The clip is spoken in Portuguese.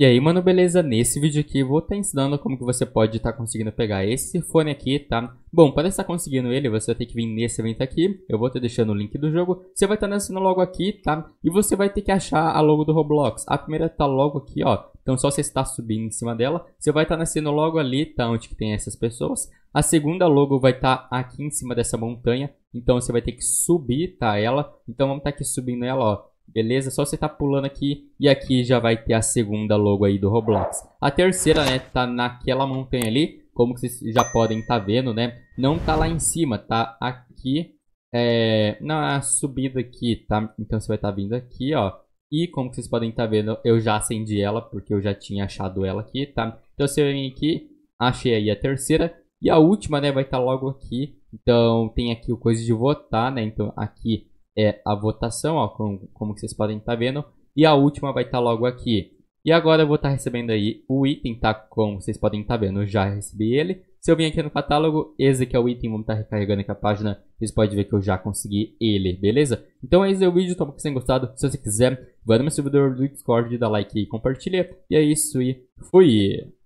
E aí, mano, beleza? Nesse vídeo aqui vou estar tá ensinando como que você pode estar tá conseguindo pegar esse fone aqui, tá? Bom, para estar tá conseguindo ele, você vai ter que vir nesse evento aqui, eu vou estar deixando o link do jogo, você vai estar tá logo aqui, tá? E você vai ter que achar a logo do Roblox, a primeira tá logo aqui, ó, então só você estar subindo em cima dela, você vai estar tá nascendo logo ali, tá? Onde que tem essas pessoas. A segunda logo vai estar tá aqui em cima dessa montanha, então você vai ter que subir, tá? Ela, então vamos estar aqui subindo ela, ó Beleza? Só você tá pulando aqui e aqui já vai ter a segunda logo aí do Roblox. A terceira, né, tá naquela montanha ali, como vocês já podem tá vendo, né? Não tá lá em cima, tá aqui é, na subida aqui, tá? Então você vai estar tá vindo aqui, ó. E como vocês podem estar tá vendo, eu já acendi ela, porque eu já tinha achado ela aqui, tá? Então você vem aqui, achei aí a terceira. E a última, né, vai estar tá logo aqui. Então tem aqui o coisa de votar, né? Então aqui é a votação, ó, como, como vocês podem estar tá vendo. E a última vai estar tá logo aqui. E agora eu vou estar tá recebendo aí o item, tá? Como vocês podem estar tá vendo, eu já recebi ele. Se eu vim aqui no catálogo, esse aqui é o item, vamos estar tá recarregando aqui a página. Vocês podem ver que eu já consegui ele, beleza? Então esse é o vídeo, espero que vocês tenham gostado. Se você quiser, vai no meu servidor do Discord, dá like e compartilha. E é isso, e fui!